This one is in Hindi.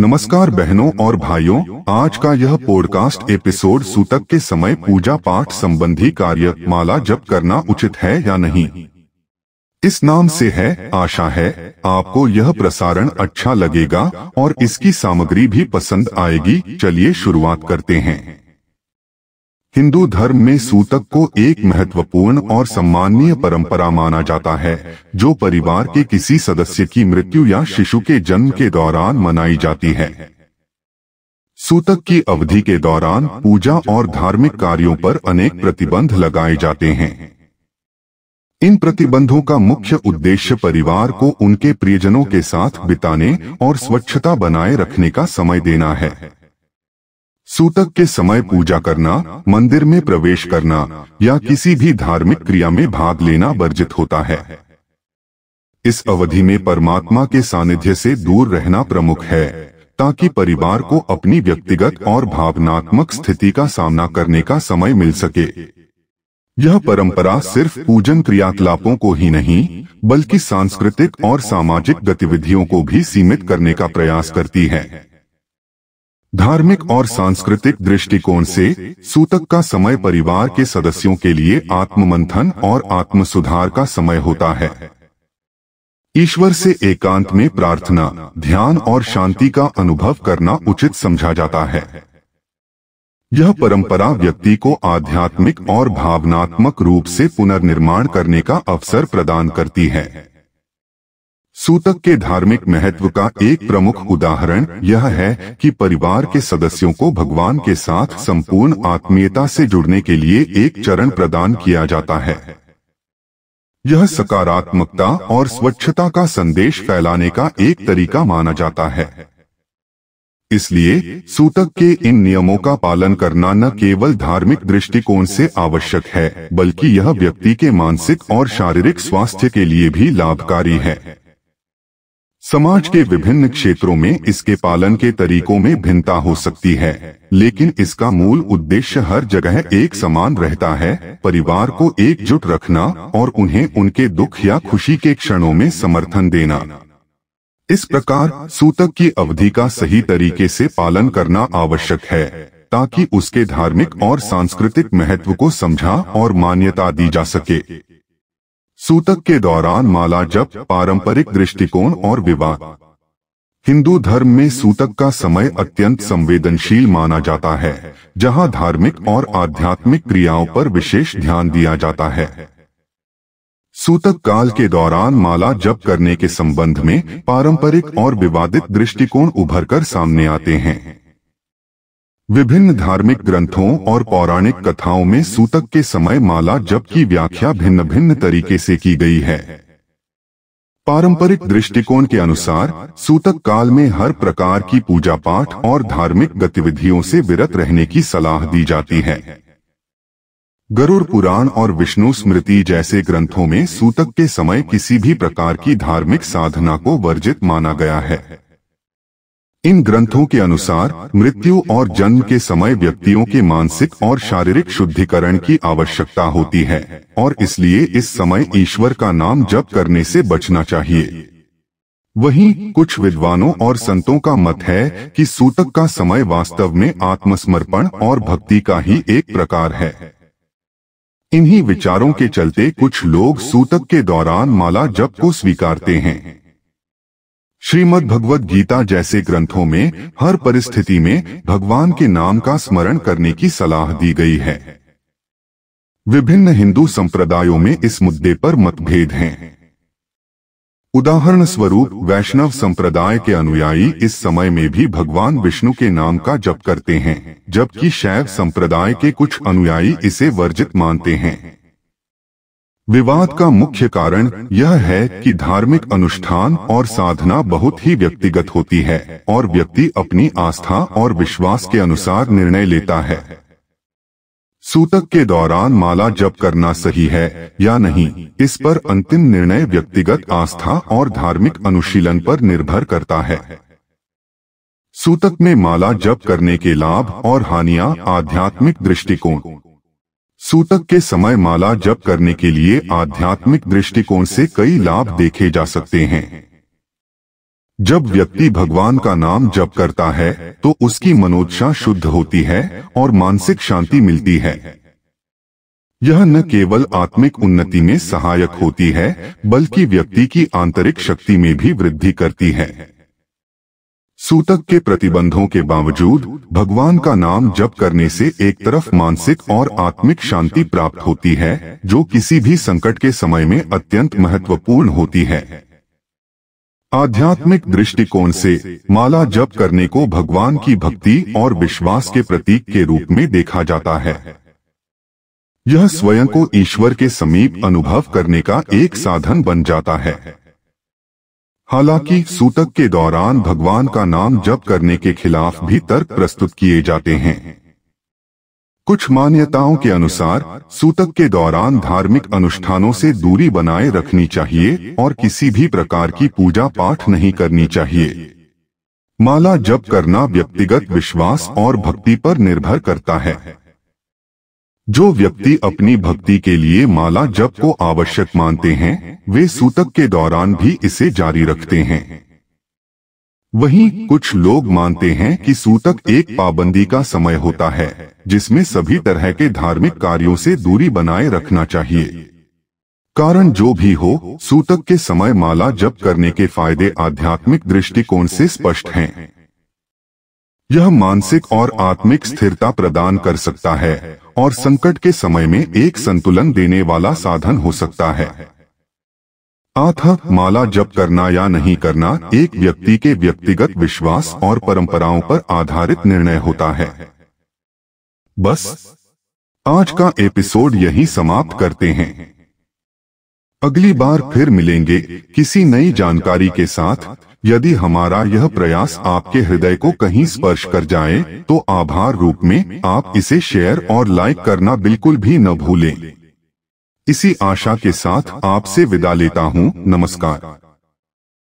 नमस्कार बहनों और भाइयों आज का यह पॉडकास्ट एपिसोड सूतक के समय पूजा पाठ संबंधी कार्य माला जप करना उचित है या नहीं इस नाम से है आशा है आपको यह प्रसारण अच्छा, अच्छा लगेगा और इसकी सामग्री भी पसंद आएगी चलिए शुरुआत करते हैं हिंदू धर्म में सूतक को एक महत्वपूर्ण और सम्माननीय परंपरा माना जाता है जो परिवार के किसी सदस्य की मृत्यु या शिशु के जन्म के दौरान मनाई जाती है सूतक की अवधि के दौरान पूजा और धार्मिक कार्यों पर अनेक प्रतिबंध लगाए जाते हैं इन प्रतिबंधों का मुख्य उद्देश्य परिवार को उनके प्रियजनों के साथ बिताने और स्वच्छता बनाए रखने का समय देना है सूतक के समय पूजा करना मंदिर में प्रवेश करना या किसी भी धार्मिक क्रिया में भाग लेना वर्जित होता है इस अवधि में परमात्मा के सानिध्य से दूर रहना प्रमुख है ताकि परिवार को अपनी व्यक्तिगत और भावनात्मक स्थिति का सामना करने का समय मिल सके यह परंपरा सिर्फ पूजन क्रियाकलापों को ही नहीं बल्कि सांस्कृतिक और सामाजिक गतिविधियों को भी सीमित करने का प्रयास करती है धार्मिक और सांस्कृतिक दृष्टिकोण से सूतक का समय परिवार के सदस्यों के लिए आत्ममंथन और आत्म सुधार का समय होता है ईश्वर से एकांत में प्रार्थना ध्यान और शांति का अनुभव करना उचित समझा जाता है यह परंपरा व्यक्ति को आध्यात्मिक और भावनात्मक रूप से पुनर्निर्माण करने का अवसर प्रदान करती है सूतक के धार्मिक महत्व का एक प्रमुख उदाहरण यह है कि परिवार के सदस्यों को भगवान के साथ संपूर्ण आत्मीयता से जुड़ने के लिए एक चरण प्रदान किया जाता है यह सकारात्मकता और स्वच्छता का संदेश फैलाने का एक तरीका माना जाता है इसलिए सूतक के इन नियमों का पालन करना न केवल धार्मिक दृष्टिकोण से आवश्यक है बल्कि यह व्यक्ति के मानसिक और शारीरिक स्वास्थ्य के लिए भी लाभकारी है समाज के विभिन्न क्षेत्रों में इसके पालन के तरीकों में भिन्नता हो सकती है लेकिन इसका मूल उद्देश्य हर जगह एक समान रहता है परिवार को एकजुट रखना और उन्हें उनके दुख या खुशी के क्षणों में समर्थन देना इस प्रकार सूतक की अवधि का सही तरीके से पालन करना आवश्यक है ताकि उसके धार्मिक और सांस्कृतिक महत्व को समझा और मान्यता दी जा सके सूतक के दौरान माला जप पारंपरिक दृष्टिकोण और विवाह हिंदू धर्म में सूतक का समय अत्यंत संवेदनशील माना जाता है जहां धार्मिक और आध्यात्मिक क्रियाओं पर विशेष ध्यान दिया जाता है सूतक काल के दौरान माला जप करने के संबंध में पारंपरिक और विवादित दृष्टिकोण उभरकर सामने आते हैं विभिन्न धार्मिक ग्रंथों और पौराणिक कथाओं में सूतक के समय माला जप की व्याख्या भिन्न भिन्न तरीके से की गई है पारंपरिक दृष्टिकोण के अनुसार सूतक काल में हर प्रकार की पूजा पाठ और धार्मिक गतिविधियों से विरत रहने की सलाह दी जाती है गरुड़ पुराण और विष्णु स्मृति जैसे ग्रंथों में सूतक के समय किसी भी प्रकार की धार्मिक साधना को वर्जित माना गया है इन ग्रंथों के अनुसार मृत्यु और जन्म के समय व्यक्तियों के मानसिक और शारीरिक शुद्धिकरण की आवश्यकता होती है और इसलिए इस समय ईश्वर का नाम जप करने से बचना चाहिए वहीं कुछ विद्वानों और संतों का मत है कि सूतक का समय वास्तव में आत्मसमर्पण और भक्ति का ही एक प्रकार है इन्हीं विचारों के चलते कुछ लोग सूतक के दौरान माला जप को स्वीकारते हैं श्रीमद् भगवत गीता जैसे ग्रंथों में हर परिस्थिति में भगवान के नाम का स्मरण करने की सलाह दी गई है विभिन्न हिंदू संप्रदायों में इस मुद्दे पर मतभेद हैं। उदाहरण स्वरूप वैष्णव संप्रदाय के अनुयायी इस समय में भी भगवान विष्णु के नाम का जप करते हैं जबकि शैव संप्रदाय के कुछ अनुयायी इसे वर्जित मानते हैं विवाद का मुख्य कारण यह है कि धार्मिक अनुष्ठान और साधना बहुत ही व्यक्तिगत होती है और व्यक्ति अपनी आस्था और विश्वास के अनुसार निर्णय लेता है सूतक के दौरान माला जप करना सही है या नहीं इस पर अंतिम निर्णय व्यक्तिगत आस्था और धार्मिक अनुशीलन पर निर्भर करता है सूतक में माला जप करने के लाभ और हानिया आध्यात्मिक दृष्टिकोण सूतक के समय माला जप करने के लिए आध्यात्मिक दृष्टिकोण से कई लाभ देखे जा सकते हैं जब व्यक्ति भगवान का नाम जप करता है तो उसकी मनोदशा शुद्ध होती है और मानसिक शांति मिलती है यह न केवल आत्मिक उन्नति में सहायक होती है बल्कि व्यक्ति की आंतरिक शक्ति में भी वृद्धि करती है सूतक के प्रतिबंधों के बावजूद भगवान का नाम जप करने से एक तरफ मानसिक और आत्मिक शांति प्राप्त होती है जो किसी भी संकट के समय में अत्यंत महत्वपूर्ण होती है आध्यात्मिक दृष्टिकोण से माला जप करने को भगवान की भक्ति और विश्वास के प्रतीक के रूप में देखा जाता है यह स्वयं को ईश्वर के समीप अनुभव करने का एक साधन बन जाता है हालांकि सूतक के दौरान भगवान का नाम जप करने के खिलाफ भी तर्क प्रस्तुत किए जाते हैं कुछ मान्यताओं के अनुसार सूतक के दौरान धार्मिक अनुष्ठानों से दूरी बनाए रखनी चाहिए और किसी भी प्रकार की पूजा पाठ नहीं करनी चाहिए माला जप करना व्यक्तिगत विश्वास और भक्ति पर निर्भर करता है जो व्यक्ति अपनी भक्ति के लिए माला जप को आवश्यक मानते हैं वे सूतक के दौरान भी इसे जारी रखते हैं वहीं कुछ लोग मानते हैं कि सूतक एक पाबंदी का समय होता है जिसमें सभी तरह के धार्मिक कार्यों से दूरी बनाए रखना चाहिए कारण जो भी हो सूतक के समय माला जप करने के फायदे आध्यात्मिक दृष्टिकोण से स्पष्ट हैं। यह मानसिक और आत्मिक स्थिरता प्रदान कर सकता है और संकट के समय में एक संतुलन देने वाला साधन हो सकता है आथ माला जप करना या नहीं करना एक व्यक्ति के व्यक्तिगत विश्वास और परंपराओं पर आधारित निर्णय होता है बस आज का एपिसोड यही समाप्त करते हैं अगली बार फिर मिलेंगे किसी नई जानकारी के साथ यदि हमारा यह प्रयास आपके हृदय को कहीं स्पर्श कर जाए तो आभार रूप में आप इसे शेयर और लाइक करना बिल्कुल भी न भूलें। इसी आशा के साथ आपसे विदा लेता हूं, नमस्कार